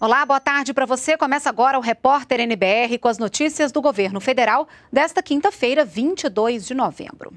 Olá, boa tarde para você. Começa agora o Repórter NBR com as notícias do governo federal desta quinta-feira, 22 de novembro.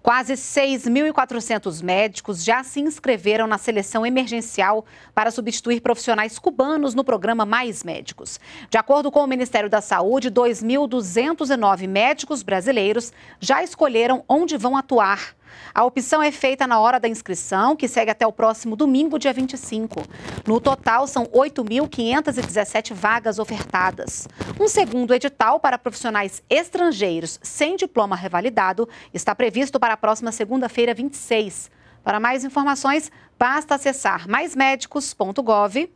Quase 6.400 médicos já se inscreveram na seleção emergencial para substituir profissionais cubanos no programa Mais Médicos. De acordo com o Ministério da Saúde, 2.209 médicos brasileiros já escolheram onde vão atuar. A opção é feita na hora da inscrição, que segue até o próximo domingo, dia 25. No total, são 8.517 vagas ofertadas. Um segundo edital para profissionais estrangeiros sem diploma revalidado está previsto para a próxima segunda-feira, 26. Para mais informações, basta acessar maismedicos.gov.br.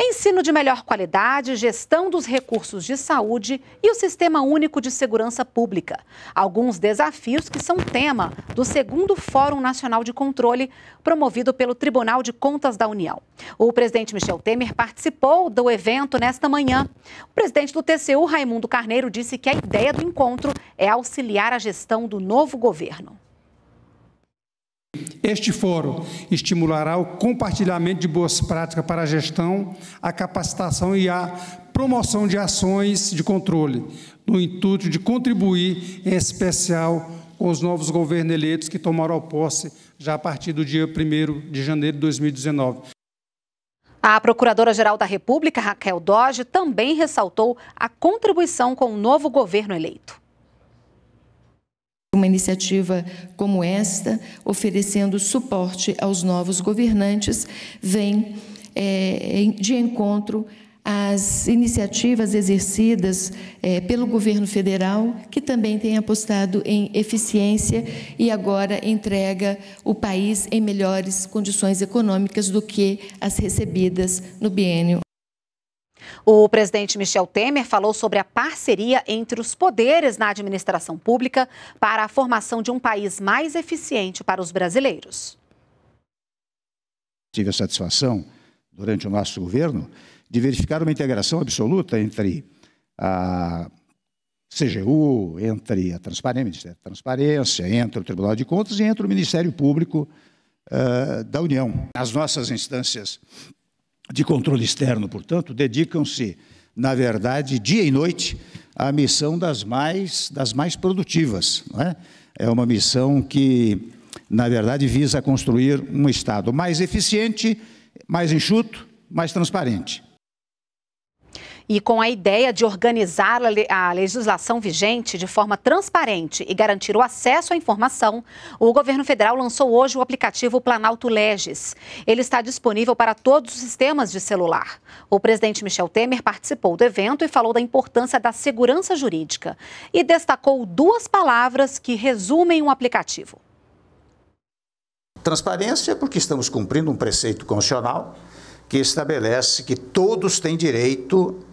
Ensino de melhor qualidade, gestão dos recursos de saúde e o Sistema Único de Segurança Pública. Alguns desafios que são tema do segundo Fórum Nacional de Controle, promovido pelo Tribunal de Contas da União. O presidente Michel Temer participou do evento nesta manhã. O presidente do TCU, Raimundo Carneiro, disse que a ideia do encontro é auxiliar a gestão do novo governo. Este fórum estimulará o compartilhamento de boas práticas para a gestão, a capacitação e a promoção de ações de controle, no intuito de contribuir, em especial, com os novos governos eleitos que tomaram posse já a partir do dia 1 de janeiro de 2019. A Procuradora-Geral da República, Raquel Doge, também ressaltou a contribuição com o novo governo eleito uma iniciativa como esta, oferecendo suporte aos novos governantes, vem é, de encontro às iniciativas exercidas é, pelo governo federal, que também tem apostado em eficiência e agora entrega o país em melhores condições econômicas do que as recebidas no biênio o presidente Michel Temer falou sobre a parceria entre os poderes na administração pública para a formação de um país mais eficiente para os brasileiros. Tive a satisfação, durante o nosso governo, de verificar uma integração absoluta entre a CGU, entre a Transparência, Transparência, entre o Tribunal de Contas e entre o Ministério Público uh, da União. As nossas instâncias de controle externo, portanto, dedicam-se, na verdade, dia e noite à missão das mais, das mais produtivas. Não é? é uma missão que, na verdade, visa construir um Estado mais eficiente, mais enxuto, mais transparente e com a ideia de organizar a legislação vigente de forma transparente e garantir o acesso à informação, o governo federal lançou hoje o aplicativo Planalto Legis. Ele está disponível para todos os sistemas de celular. O presidente Michel Temer participou do evento e falou da importância da segurança jurídica e destacou duas palavras que resumem o um aplicativo. Transparência, é porque estamos cumprindo um preceito constitucional que estabelece que todos têm direito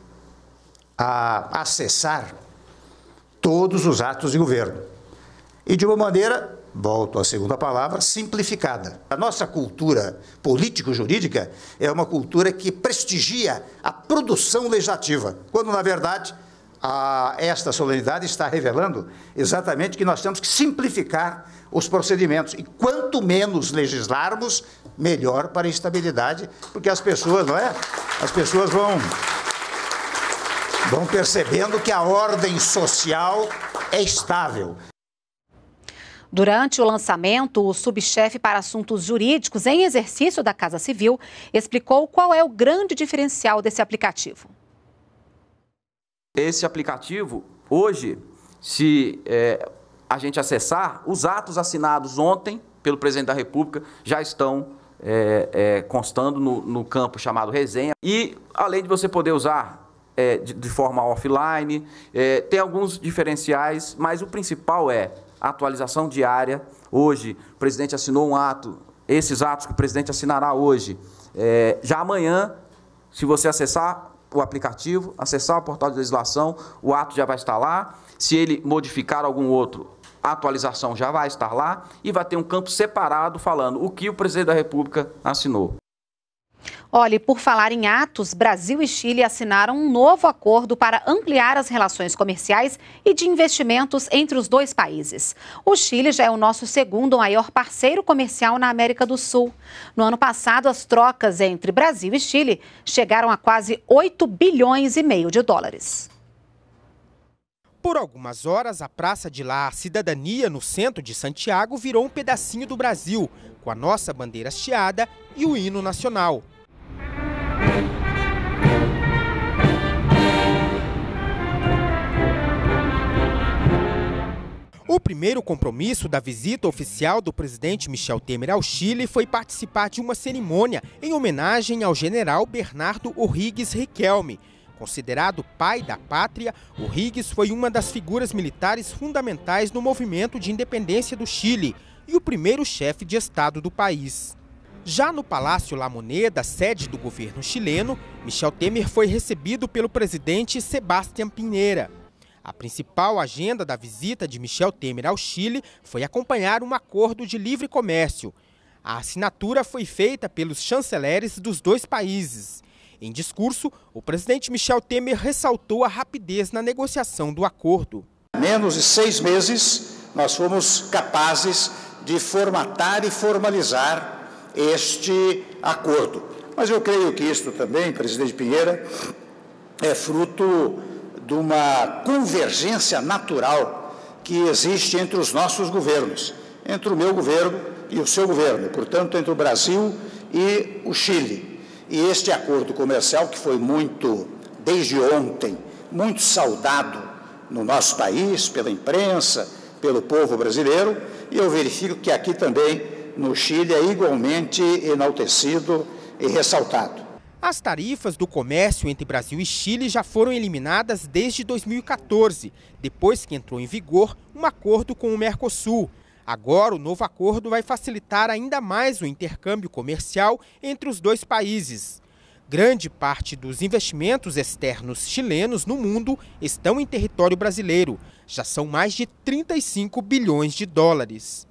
a acessar todos os atos de governo. E de uma maneira, volto à segunda palavra, simplificada. A nossa cultura político-jurídica é uma cultura que prestigia a produção legislativa, quando na verdade a, esta solenidade está revelando exatamente que nós temos que simplificar os procedimentos. E quanto menos legislarmos, melhor para a estabilidade, porque as pessoas, não é? As pessoas vão Estão percebendo que a ordem social é estável. Durante o lançamento, o subchefe para assuntos jurídicos em exercício da Casa Civil explicou qual é o grande diferencial desse aplicativo. Esse aplicativo, hoje, se é, a gente acessar, os atos assinados ontem pelo presidente da República já estão é, é, constando no, no campo chamado resenha. E, além de você poder usar é, de, de, forma offline, é, tem alguns diferenciais, mas o principal é atualização diária. Hoje, o presidente assinou um ato, esses atos que o presidente assinará hoje. É, já amanhã, se você acessar o aplicativo, acessar o portal de legislação, o ato já vai estar lá. Se ele modificar algum outro, a atualização já vai estar lá e vai ter um campo separado falando o que o presidente da República assinou. Olhe, por falar em atos, Brasil e Chile assinaram um novo acordo para ampliar as relações comerciais e de investimentos entre os dois países. O Chile já é o nosso segundo maior parceiro comercial na América do Sul. No ano passado, as trocas entre Brasil e Chile chegaram a quase 8 bilhões e meio de dólares. Por algumas horas, a Praça de lá, a Cidadania, no centro de Santiago, virou um pedacinho do Brasil, com a nossa bandeira hasteada e o hino nacional. primeiro compromisso da visita oficial do presidente Michel Temer ao Chile foi participar de uma cerimônia em homenagem ao general Bernardo O'Higgins Riquelme. Considerado pai da pátria, o Riggs foi uma das figuras militares fundamentais no movimento de independência do Chile e o primeiro chefe de Estado do país. Já no Palácio La Moneda, sede do governo chileno, Michel Temer foi recebido pelo presidente Sebastián Pinheira. A principal agenda da visita de Michel Temer ao Chile foi acompanhar um acordo de livre comércio. A assinatura foi feita pelos chanceleres dos dois países. Em discurso, o presidente Michel Temer ressaltou a rapidez na negociação do acordo. Menos de seis meses, nós fomos capazes de formatar e formalizar este acordo. Mas eu creio que isto também, presidente Pinheira, é fruto de uma convergência natural que existe entre os nossos governos, entre o meu governo e o seu governo, portanto, entre o Brasil e o Chile. E este acordo comercial, que foi muito, desde ontem, muito saudado no nosso país, pela imprensa, pelo povo brasileiro, e eu verifico que aqui também, no Chile, é igualmente enaltecido e ressaltado. As tarifas do comércio entre Brasil e Chile já foram eliminadas desde 2014, depois que entrou em vigor um acordo com o Mercosul. Agora, o novo acordo vai facilitar ainda mais o intercâmbio comercial entre os dois países. Grande parte dos investimentos externos chilenos no mundo estão em território brasileiro. Já são mais de 35 bilhões de dólares.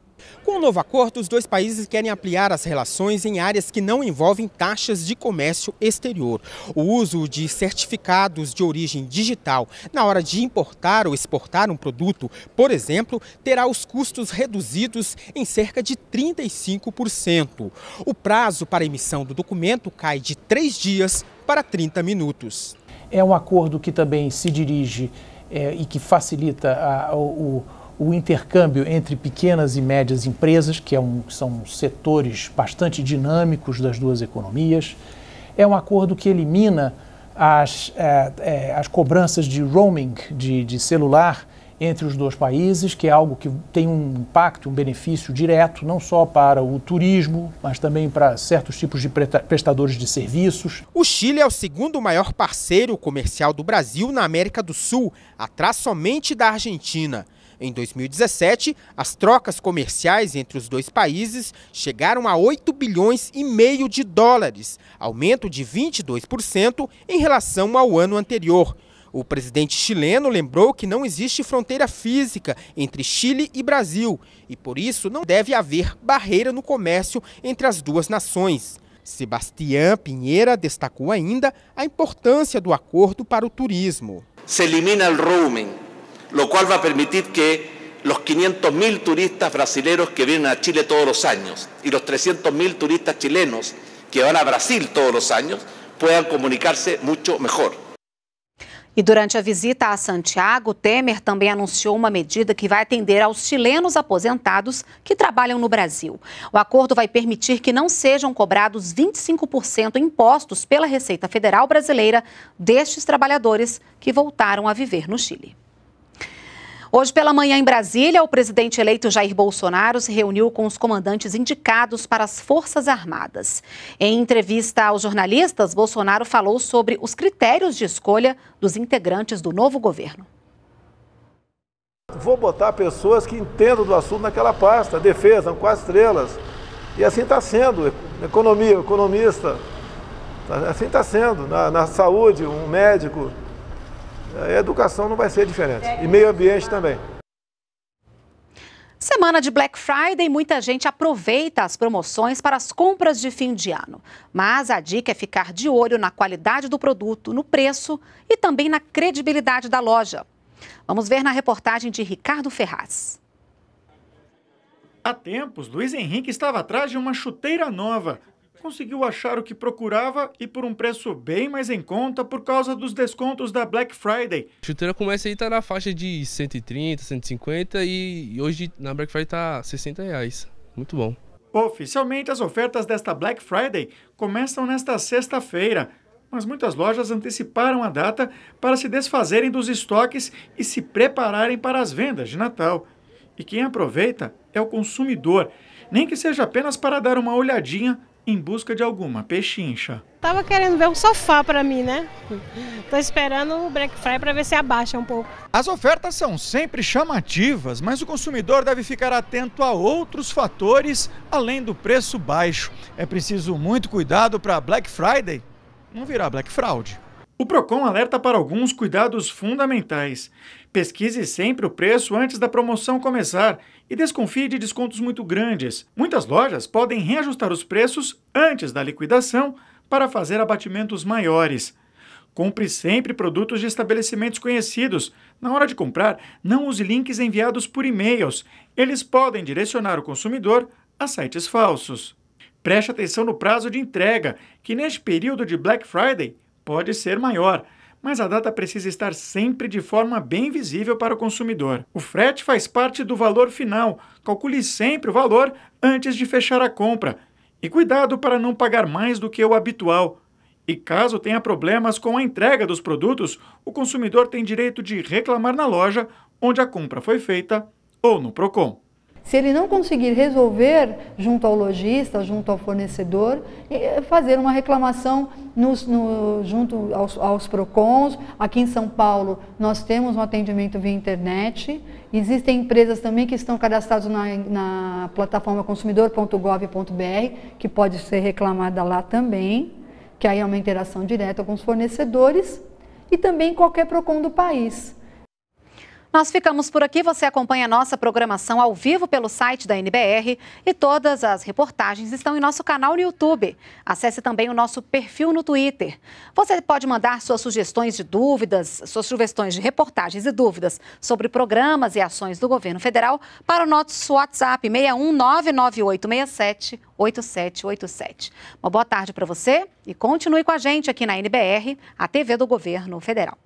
Com o novo acordo, os dois países querem ampliar as relações em áreas que não envolvem taxas de comércio exterior. O uso de certificados de origem digital na hora de importar ou exportar um produto, por exemplo, terá os custos reduzidos em cerca de 35%. O prazo para emissão do documento cai de três dias para 30 minutos. É um acordo que também se dirige é, e que facilita a, o, o o intercâmbio entre pequenas e médias empresas, que, é um, são setores bastante dinâmicos das duas economias. É um acordo que elimina as, é, é, as cobranças de roaming de, de celular entre os dois países, que é algo que tem um impacto, um benefício direto, não só para o turismo, mas também para certos tipos de prestadores de serviços. O Chile é o segundo maior parceiro comercial do Brasil na América do Sul, atrás somente da Argentina. Em 2017, as trocas comerciais entre os dois países chegaram a 8 bilhões e meio de dólares, aumento de 22% em relação ao ano anterior. O presidente chileno lembrou que não existe fronteira física entre Chile e Brasil e, por isso, não deve haver barreira no comércio entre as duas nações. Sebastián Pinheira destacou ainda a importância do acordo para o turismo. Se elimina o roaming, lo cual va a permitir que los 500.000 turistas brasileños que vienen a Chile todos los años y los 300.000 turistas chilenos que van a Brasil todos los años puedan comunicarse mucho mejor. E durante a visita a Santiago, Temer também anunciou uma medida que vai atender aos chilenos aposentados que trabalham no Brasil. O acordo vai permitir que não sejam cobrados 25% impostos pela Receita Federal Brasileira destes trabalhadores que voltaram a viver no Chile. Hoje pela manhã em Brasília, o presidente eleito Jair Bolsonaro se reuniu com os comandantes indicados para as Forças Armadas. Em entrevista aos jornalistas, Bolsonaro falou sobre os critérios de escolha dos integrantes do novo governo. Vou botar pessoas que entendam do assunto naquela pasta, defesa, com as estrelas. E assim está sendo, economia, economista. Tá, assim está sendo, na, na saúde, um médico, a educação não vai ser diferente. E meio ambiente também. Semana de Black Friday, muita gente aproveita as promoções para as compras de fim de ano. Mas a dica é ficar de olho na qualidade do produto, no preço e também na credibilidade da loja. Vamos ver na reportagem de Ricardo Ferraz. Há tempos, Luiz Henrique estava atrás de uma chuteira nova, conseguiu achar o que procurava e por um preço bem mais em conta por causa dos descontos da Black Friday. A chuteira começa aí tá na faixa de 130, 150 e hoje na Black Friday tá 60 reais. Muito bom. Oficialmente as ofertas desta Black Friday começam nesta sexta-feira, mas muitas lojas anteciparam a data para se desfazerem dos estoques e se prepararem para as vendas de Natal. E quem aproveita é o consumidor, nem que seja apenas para dar uma olhadinha em busca de alguma pechincha. Tava querendo ver um sofá para mim, né? Tô esperando o Black Friday para ver se abaixa um pouco. As ofertas são sempre chamativas, mas o consumidor deve ficar atento a outros fatores além do preço baixo. É preciso muito cuidado para Black Friday não virar Black Fraud. O Procon alerta para alguns cuidados fundamentais. Pesquise sempre o preço antes da promoção começar e desconfie de descontos muito grandes. Muitas lojas podem reajustar os preços antes da liquidação para fazer abatimentos maiores. Compre sempre produtos de estabelecimentos conhecidos. Na hora de comprar, não use links enviados por e-mails. Eles podem direcionar o consumidor a sites falsos. Preste atenção no prazo de entrega, que neste período de Black Friday pode ser maior, mas a data precisa estar sempre de forma bem visível para o consumidor. O frete faz parte do valor final. Calcule sempre o valor antes de fechar a compra. E cuidado para não pagar mais do que o habitual. E caso tenha problemas com a entrega dos produtos, o consumidor tem direito de reclamar na loja onde a compra foi feita ou no Procon. Se ele não conseguir resolver junto ao lojista, junto ao fornecedor, eh, fazer uma reclamação nos, no, junto aos, aos PROCONs. Aqui em São Paulo, nós temos um atendimento via internet. Existem empresas também que estão cadastradas na, na plataforma consumidor.gov.br, que pode ser reclamada lá também, que aí é uma interação direta com os fornecedores. E também qualquer PROCON do país. Nós ficamos por aqui. Você acompanha nossa programação ao vivo pelo site da NBR e todas as reportagens estão em nosso canal no YouTube. Acesse também o nosso perfil no Twitter. Você pode mandar suas sugestões de dúvidas, suas sugestões de reportagens e dúvidas sobre programas e ações do governo federal para o nosso WhatsApp 61998678787. Uma boa tarde para você e continue com a gente aqui na NBR, a TV do Governo Federal.